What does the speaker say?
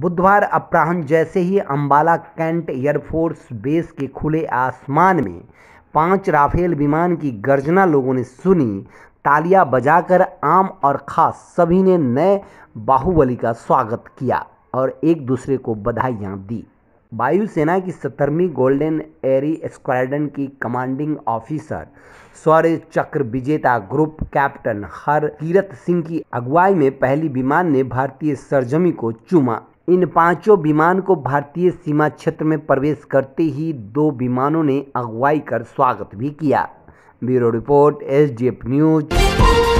बुधवार अपराह्न जैसे ही अंबाला कैंट एयरफोर्स बेस के खुले आसमान में पांच राफेल विमान की गर्जना लोगों ने सुनी तालियां बजाकर आम और खास सभी ने नए बाहुबली का स्वागत किया और एक दूसरे को बधाइयां दी वायुसेना की सत्तरवीं गोल्डन एरी स्क्वाड्रन की कमांडिंग ऑफिसर सौर्य चक्र विजेता group captain Harkirat Singh की अगुवाई में पहली विमान ने भारतीय सरजमी को चूमा इन पांचों विमान को भारतीय सीमा क्षेत्र में प्रवेश करते ही दो विमानों ने अगुवाई कर स्वागत भी किया ब्यूरो रिपोर्ट एस न्यूज़